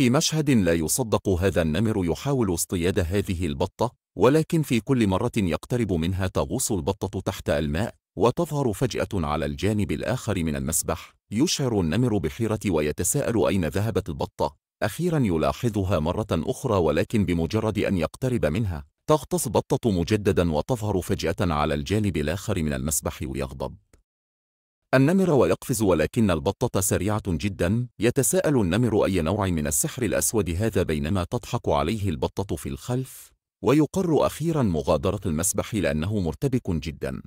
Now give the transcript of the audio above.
في مشهد لا يصدق هذا النمر يحاول اصطياد هذه البطة ولكن في كل مرة يقترب منها تغوص البطة تحت الماء وتظهر فجأة على الجانب الآخر من المسبح يشعر النمر بحيرة ويتساءل أين ذهبت البطة أخيرا يلاحظها مرة أخرى ولكن بمجرد أن يقترب منها تغطس بطة مجددا وتظهر فجأة على الجانب الآخر من المسبح ويغضب النمر ويقفز ولكن البطة سريعة جدا يتساءل النمر أي نوع من السحر الأسود هذا بينما تضحك عليه البطة في الخلف ويقر أخيرا مغادرة المسبح لأنه مرتبك جدا